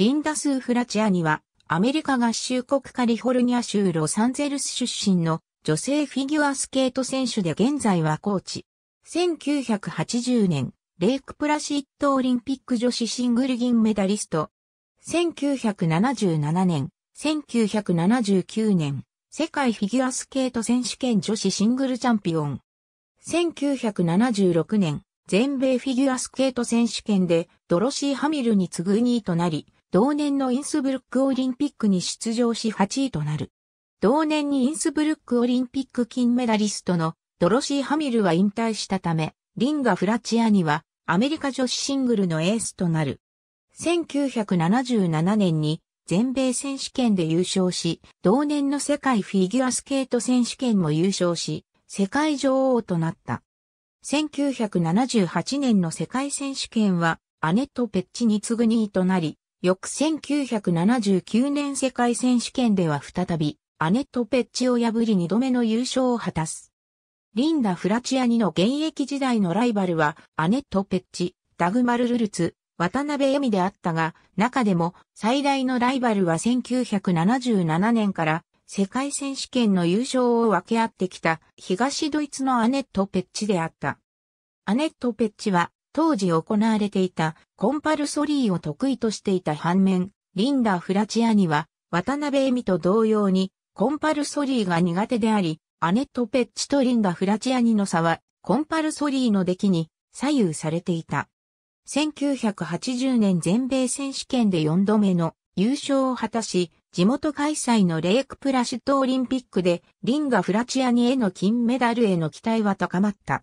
リンダ・スー・フラチアニは、アメリカ合衆国カリフォルニア州ロサンゼルス出身の女性フィギュアスケート選手で現在はコーチ。1980年、レイクプラシットオリンピック女子シングル銀メダリスト。1977年、1979年、世界フィギュアスケート選手権女子シングルチャンピオン。1976年、全米フィギュアスケート選手権でドロシー・ハミルに次ぐ2位となり、同年のインスブルックオリンピックに出場し8位となる。同年にインスブルックオリンピック金メダリストのドロシー・ハミルは引退したため、リンガ・フラチアにはアメリカ女子シングルのエースとなる。1977年に全米選手権で優勝し、同年の世界フィギュアスケート選手権も優勝し、世界女王となった。1978年の世界選手権は、アネット・ペッチに次ぐ2位となり、翌1979年世界選手権では再び、アネット・ペッチを破り2度目の優勝を果たす。リンダ・フラチアニの現役時代のライバルは、アネット・ペッチ、ダグマル・ルルツ、渡辺恵美であったが、中でも最大のライバルは1977年から世界選手権の優勝を分け合ってきた東ドイツのアネット・ペッチであった。アネット・ペッチは当時行われていたコンパルソリーを得意としていた反面、リンダ・フラチアには、渡辺恵美と同様に、コンパルソリーが苦手であり、アネット・ペッチとリンダ・フラチアニの差は、コンパルソリーの出来に左右されていた。1980年全米選手権で4度目の優勝を果たし、地元開催のレイクプラシュトオリンピックでリンガ・フラチアニへの金メダルへの期待は高まった。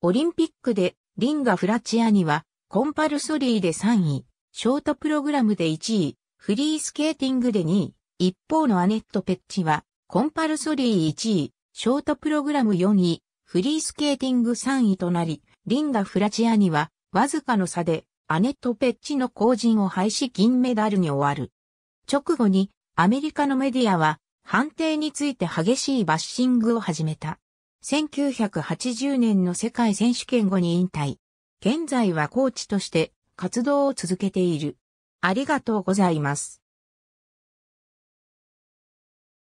オリンピックでリンガ・フラチアには、コンパルソリーで3位、ショートプログラムで1位、フリースケーティングで2位、一方のアネット・ペッチは、コンパルソリー1位、ショートプログラム4位、フリースケーティング3位となり、リンガ・フラチアには、わずかの差で、アネット・ペッチの後陣を廃止銀メダルに終わる。直後に、アメリカのメディアは、判定について激しいバッシングを始めた。1980年の世界選手権後に引退。現在はコーチとして活動を続けている。ありがとうございます。